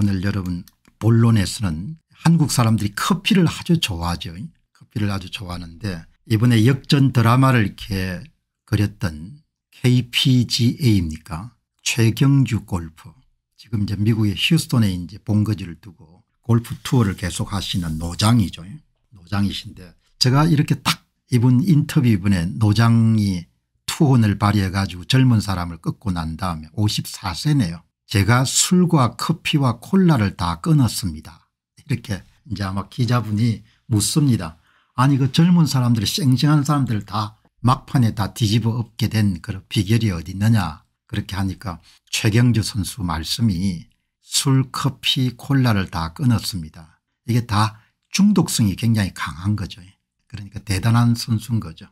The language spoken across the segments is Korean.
오늘 여러분 본론에서는 한국 사람들이 커피를 아주 좋아하죠. 커피를 아주 좋아하는데 이번에 역전 드라마를 이렇게 그렸던 KPGA입니까 최경주 골프 지금 이제 미국의 휴스턴에 이제 본거지를 두고 골프 투어를 계속 하시는 노장이죠. 노장이신데 제가 이렇게 딱 이분 인터뷰 이번에 노장이 투혼을 발휘해 가지고 젊은 사람을 꺾고 난 다음에 54세네요. 제가 술과 커피와 콜라를 다 끊었습니다. 이렇게 이제 아마 기자분이 묻습니다. 아니 그 젊은 사람들 쌩쌩한 사람들 다 막판에 다 뒤집어 엎게 된 그런 비결이 어디 있느냐 그렇게 하니까 최경주 선수 말씀이 술 커피 콜라를 다 끊었습니다. 이게 다 중독성이 굉장히 강한 거죠. 그러니까 대단한 선수인 거죠.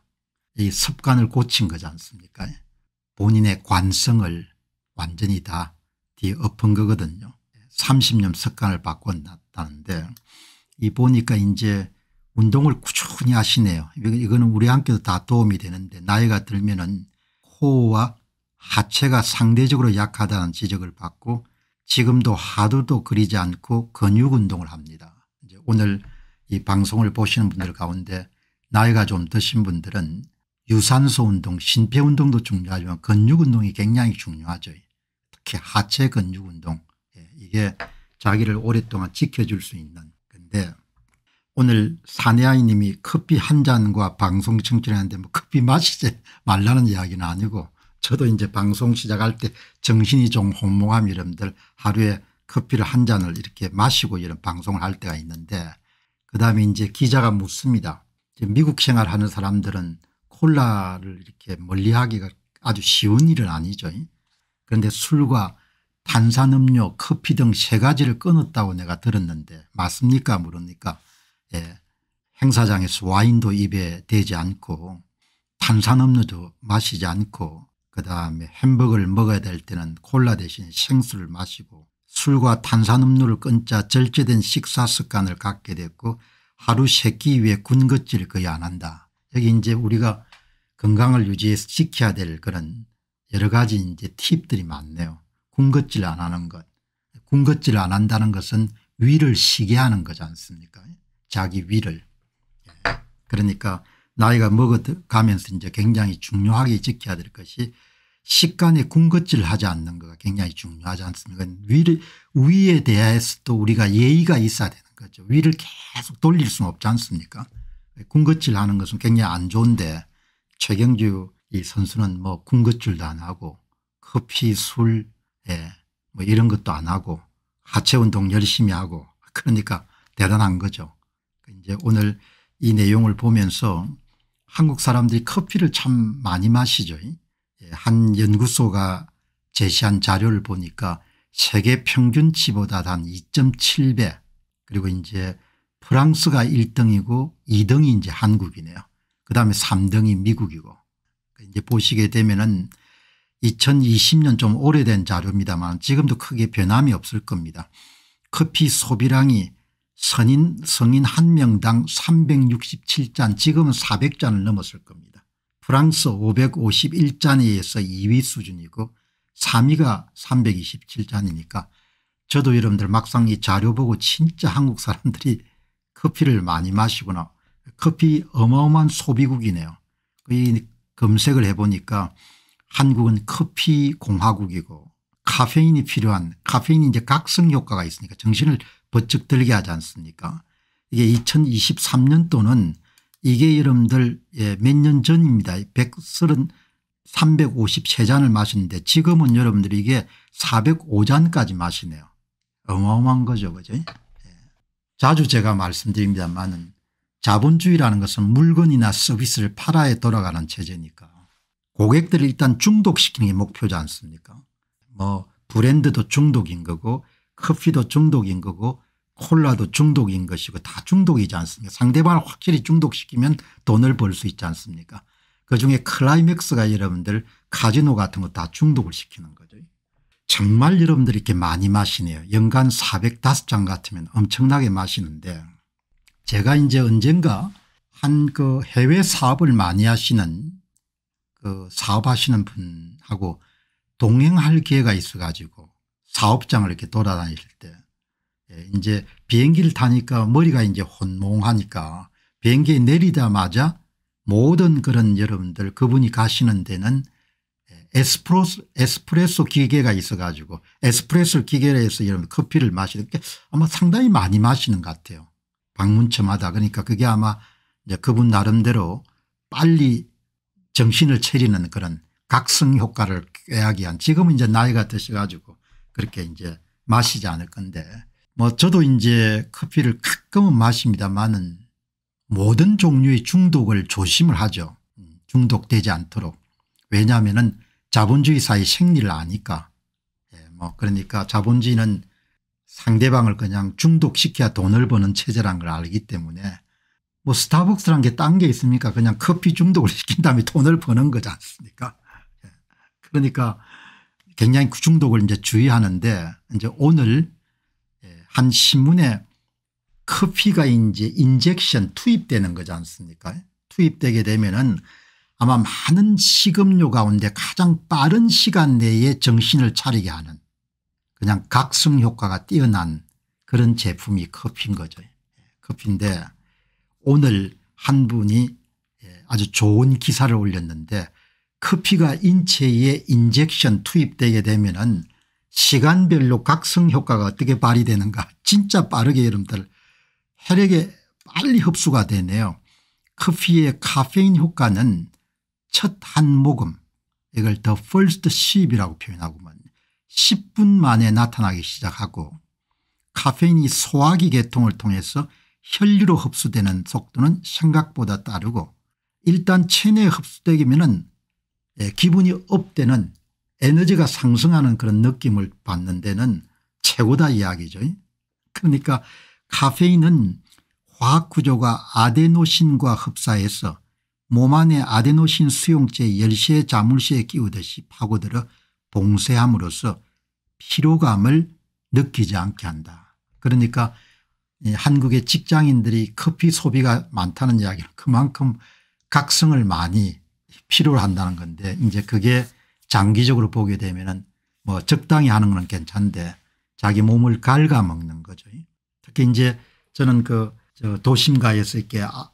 이 습관을 고친 거지 않습니까 본인의 관성을 완전히 다뒤 엎은 거거든요. 30년 습관을 바꿔놨다는데 이 보니까 이제 운동을 꾸준히 하시네요. 이거는 우리한테도 다 도움이 되는데 나이가 들면 은 코와 하체가 상대적으로 약하다는 지적을 받고 지금도 하도도 그리지 않고 근육 운동을 합니다. 이제 오늘 이 방송을 보시는 분들 가운데 나이가 좀 드신 분들은 유산소 운동 심폐 운동도 중요하지만 근육 운동이 굉장히 중요하죠. 특히 하체 근육 운동 예, 이게 자기를 오랫동안 지켜줄 수 있는 건데 오늘 사내아이님이 커피 한 잔과 방송 청취하는데 뭐 커피 마시지 말라는 이야기는 아니고 저도 이제 방송 시작할 때 정신이 좀 혼몽함 이름들 하루에 커피를 한 잔을 이렇게 마시고 이런 방송을 할 때가 있는데 그다음에 이제 기자가 묻습니다. 미국 생활하는 사람들은 콜라를 이렇게 멀리하기가 아주 쉬운 일은 아니죠. 그런데 술과 탄산음료 커피 등 세 가지를 끊었다고 내가 들었는데 맞습니까 모릅니까 예. 행사장에서 와인도 입에 대지 않고 탄산음료도 마시지 않고 그다음에 햄버거를 먹어야 될 때는 콜라 대신 생수를 마시고 술과 탄산음료를 끊자 절제된 식사 습관을 갖게 됐고 하루 세끼 위에 군것질 거의 안 한다. 여기 이제 우리가 건강을 유지해서 지켜야 될 그런 여러 가지 이제 팁들이 많네요. 군것질 안 하는 것. 군것질 안 한다는 것은 위를 시게 하는 거지 않습니까? 자기 위를. 예. 그러니까 나이가 먹어가면서 이제 굉장히 중요하게 지켜야 될 것이 식간에 군것질 하지 않는 거가 굉장히 중요하지 않습니까? 위를, 위에 대해서도 우리가 예의가 있어야 되는 거죠. 위를 계속 돌릴 수는 없지 않습니까? 군것질 하는 것은 굉장히 안 좋은데 최경주 이 선수는 뭐 군것질도 안 하고 커피 술 예, 뭐 이런 것도 안 하고 하체 운동 열심히 하고 그러니까 대단한 거죠. 이제 오늘 이 내용을 보면서 한국 사람들이 커피를 참 많이 마시죠. 예, 한 연구소가 제시한 자료를 보니까 세계 평균치보다 단 2.7배 그리고 이제 프랑스가 1등이고 2등이 이제 한국이네요. 그 다음에 3등이 미국이고 보시게 되면은 2020년 좀 오래된 자료입니다만 지금도 크게 변함이 없을 겁니다. 커피 소비량이 선인 성인 한 명당 367잔 지금은 400잔을 넘었을 겁니다. 프랑스 551잔에 의해서 2위 수준이고 3위가 327잔이니까 저도 여러분들 막상 이 자료 보고 진짜 한국 사람들이 커피를 많이 마시구나. 커피 어마어마한 소비국이네요. 검색을 해보니까 한국은 커피 공화국이고 카페인이 필요한 카페인이 이제 각성 효과가 있으니까 정신을 번쩍 들게 하지 않습니까 이게 2 0 2 3년또는 이게 여러분들 예, 몇년 전입니다. 1 3 5 3잔을 마시는데 지금은 여러분들이 이게 405잔까지 마시네요. 어마어마한 거죠. 그죠? 예. 자주 제가 말씀드립니다만은 자본주의라는 것은 물건이나 서비스를 팔아야 돌아가는 체제니까 고객들을 일단 중독시키는 게 목표지 않습니까 뭐 브랜드도 중독인 거고 커피도 중독인 거고 콜라도 중독인 것이고 다 중독이지 않습니까 상대방을 확실히 중독시키면 돈을 벌 수 있지 않습니까 그중에 클라이맥스가 여러분들 카지노 같은 거 다 중독을 시키는 거죠. 정말 여러분들이 이렇게 많이 마시네요. 연간 4 0 5장 같으면 엄청나게 마시는데 제가 이제 언젠가 한 그 해외 사업을 많이 하시는 그 사업하시는 분하고 동행할 기회가 있어 가지고 사업장을 이렇게 돌아다닐 때 예, 이제 비행기를 타니까 머리가 이제 혼몽하니까 비행기에 내리자마자 모든 그런 여러분들 그분이 가시는 데는 예, 에스프레소, 에스프레소 기계가 있어 가지고 에스프레소 기계해서 여러분 커피를 마시는 게 아마 상당히 많이 마시는 것 같아요. 방문처마다 그러니까 그게 아마 이제 그분 나름대로 빨리 정신을 차리는 그런 각성 효과를 꾀하기 위한 지금은 이제 나이가 드셔가지고 그렇게 이제 마시지 않을 건데 뭐 저도 이제 커피를 가끔은 마십니다만은 모든 종류의 중독을 조심을 하죠. 음, 중독되지 않도록. 왜냐하면 자본주의 사회 생리를 아니까. 예, 뭐 그러니까 자본주의는 상대방을 그냥 중독시켜야 돈을 버는 체제란 걸 알기 때문에 뭐 스타벅스란 게 딴 게 있습니까 그냥 커피 중독을 시킨 다음에 돈을 버는 거지 않습니까 예. 그러니까 굉장히 그 중독을 이제 주의하는데 이제 오늘 예, 한 신문에 커피가 이제 인젝션 투입되는 거지 않습니까 예? 투입되게 되면은 아마 많은 식음료 가운데 가장 빠른 시간 내에 정신을 차리게 하는 그냥 각성 효과가 뛰어난 그런 제품이 커피인 거죠. 예, 커피인데 오늘 한 분이 예, 아주 좋은 기사를 올렸는데 커피가 인체에 인젝션 투입되게 되면 은 시간별로 각성 효과가 어떻게 발휘되는가 진짜 빠르게 여러분들 혈액에 빨리 흡수가 되네요. 커피의 카페인 효과는 첫 한 모금 이걸 더 f i r s 이라고 표현하고만 10분 만에 나타나기 시작하고 카페인이 소화기 계통을 통해서 혈류로 흡수되는 속도는 생각보다 따르고 일단 체내에 흡수되기면 예, 기분이 업되는 에너지가 상승하는 그런 느낌을 받는 데는 최고다 이야기죠. 그러니까 카페인은 화학구조가 아데노신과 흡사해서 몸 안에 아데노신 수용체 열쇠 자물쇠에 끼우듯이 파고들어 봉쇄함으로써 피로감을 느끼지 않게 한다. 그러니까 한국의 직장인들이 커피 소비가 많다는 이야기는 그만큼 각성을 많이 필요로 한다는 건데 이제 그게 장기적으로 보게 되면은 뭐 적당히 하는 건 괜찮은데 자기 몸을 갉아먹는 거죠. 특히 이제 저는 그저 도심가에서 이렇게 아,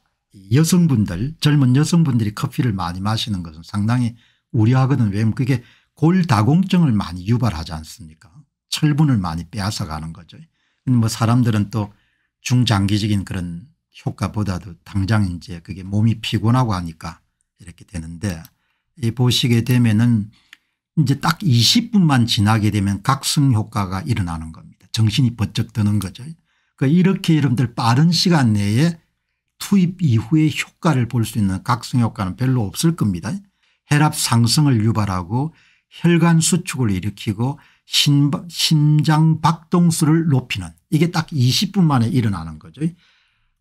여성분들 젊은 여성분들이 커피를 많이 마시는 것은 상당히 우려하거든요. 왜냐하면 그게 골다공증을 많이 유발하지 않습니까 철분을 많이 빼앗아가는 거죠. 뭐 사람들은 또 중장기적인 그런 효과보다도 당장 이제 그게 몸이 피곤하고 하니까 이렇게 되는데 이 보시게 되면은 이제 딱 20분만 지나게 되면 각성 효과가 일어나는 겁니다. 정신이 번쩍 드는 거죠. 그러니까 이렇게 여러분들 빠른 시간 내에 투입 이후의 효과를 볼 수 있는 각성 효과는 별로 없을 겁니다. 혈압 상승을 유발하고 혈관 수축을 일으키고 심장 박동수를 높이는 이게 딱 20분 만에 일어나는 거죠.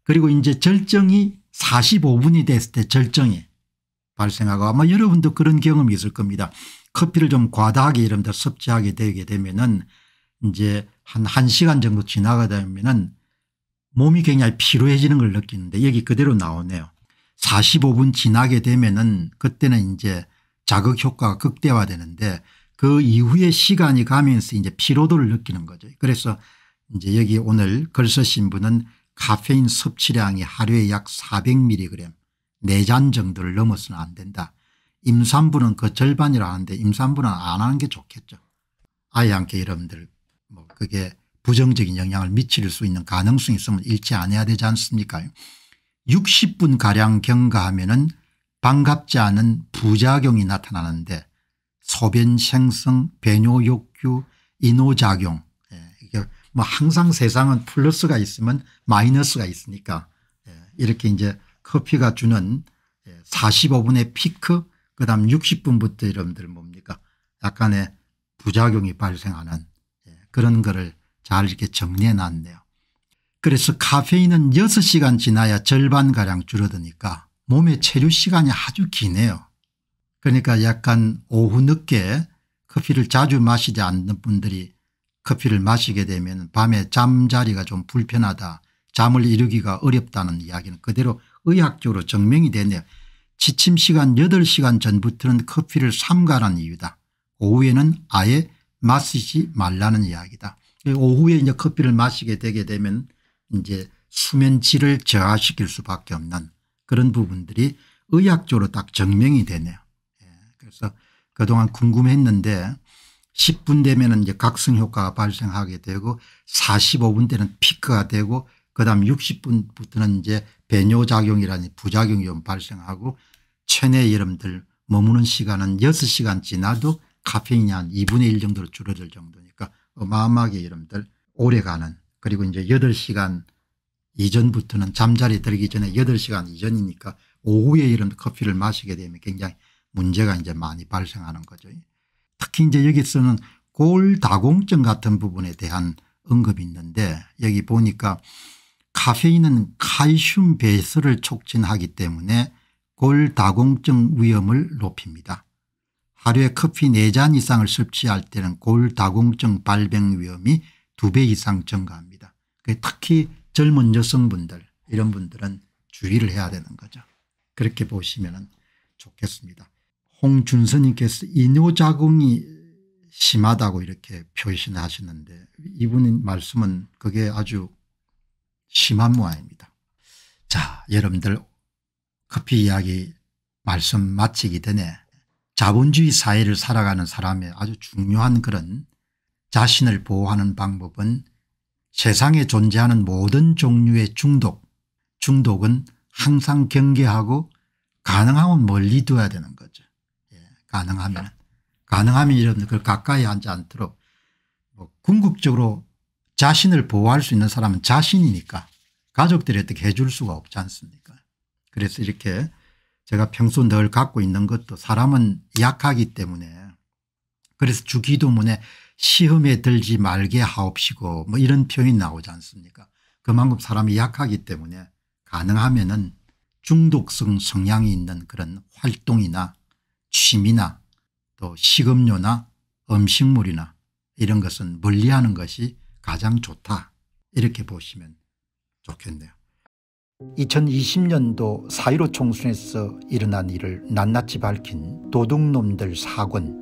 그리고 이제 절정이 45분이 됐을 때 절정이 발생하고 아마 여러분도 그런 경험이 있을 겁니다. 커피를 좀 과다하게 이런데 섭취하게 되게 되면은 이제 한 1시간 정도 지나가되면은 몸이 굉장히 피로해지는 걸 느끼는데 여기 그대로 나오네요. 45분 지나게 되면은 그때는 이제 자극 효과가 극대화되는데 그 이후에 시간이 가면서 이제 피로도를 느끼는 거죠. 그래서 이제 여기 오늘 글 쓰신 분은 카페인 섭취량이 하루에 약 400mg 4잔 정도를 넘어서는 안 된다. 임산부는 그 절반이라 하는데 임산부는 안 하는 게 좋겠죠. 아예 함께 여러분들 뭐 그게 부정적인 영향을 미칠 수 있는 가능성이 있으면 일치 안 해야 되지 않습니까 60분가량 경과하면 은 반갑지 않은 부작용이 나타나는데 소변 생성 배뇨 욕구 인호작용 예, 이게 뭐 항상 세상은 플러스가 있으면 마이너스가 있으니까 예, 이렇게 이제 커피가 주는 45분의 예, 피크 그다음 60분부터 여러분들 뭡니까 약간의 부작용이 발생하는 그런 거를 잘 이렇게 정리해 놨네요. 그래서 카페인은 6시간 지나야 절반가량 줄어드니까 몸의 체류 시간이 아주 기네요. 그러니까 약간 오후 늦게 커피를 자주 마시지 않는 분들이 커피를 마시게 되면 밤에 잠자리가 좀 불편하다 잠을 이루기가 어렵다는 이야기는 그대로 의학적으로 증명이 되네요. 지침 시간 8시간 전부터는 커피를 삼가라는 이유다. 오후에는 아예 마시지 말라는 이야기다. 오후에 이제 커피를 마시게 되게 되면 이제 수면질을 저하시킬 수밖에 없는 그런 부분들이 의학적으로 딱 증명이 되네요. 예. 그래서 그동안 궁금했는데 10분 되면 이제 각성 효과가 발생하게 되고 45분 되는 피크가 되고 그다음 60분부터는 이제 배뇨 작용이라는 부작용이 발생하고 체내 여러분들 머무는 시간은 6시간 지나도 카페인이 한 2분의 1 정도로 줄어들 정도니까 어마어마하게 여러분들 오래가는 그리고 이제 8시간 이전부터는 잠자리에 들기 전에 8시간 이전이니까 오후에 이런 커피를 마시게 되면 굉장히 문제가 이제 많이 발생하는 거죠. 특히 이제 여기서는 골다공증 같은 부분에 대한 언급이 있는데 여기 보니까 카페인은 칼슘 배설을 촉진하기 때문에 골다공증 위험을 높입니다. 하루에 커피 4잔 이상을 섭취할 때는 골다공증 발병 위험이 2배 이상 증가합니다. 특히 젊은 여성분들 이런 분들은 주의를 해야 되는 거죠. 그렇게 보시면 좋겠습니다. 홍준서님께서인뇨자궁이 심하다고 이렇게 표시하시는데 이분 말씀은 그게 아주 심한 모양입니다. 자 여러분들 커피 이야기 말씀 마치기 전에 자본주의 사회를 살아가는 사람의 아주 중요한 그런 자신을 보호하는 방법은 세상에 존재하는 모든 종류의 중독 중독은 항상 경계하고 가능하면 멀리 둬야 되는 거죠. 예, 가능하면. 가능하면 여러분들 가까이 하지 않도록 뭐 궁극적으로 자신을 보호할 수 있는 사람은 자신이니까 가족들이 어떻게 해줄 수가 없지 않습니까 그래서 이렇게 제가 평소 늘 갖고 있는 것도 사람은 약하기 때문에 그래서 주기도문에 시험에 들지 말게 하옵시고 뭐 이런 표현이 나오지 않습니까 그만큼 사람이 약하기 때문에 가능하면 은 중독성 성향이 있는 그런 활동이나 취미나 또 식음료나 음식물이나 이런 것은 멀리하는 것이 가장 좋다 이렇게 보시면 좋겠네요. 2020년도 4.15 총선에서 일어난 일을 낱낱이 밝힌 도둑놈들 사건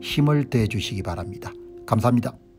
힘을 대 주시기 바랍니다. 감사합니다.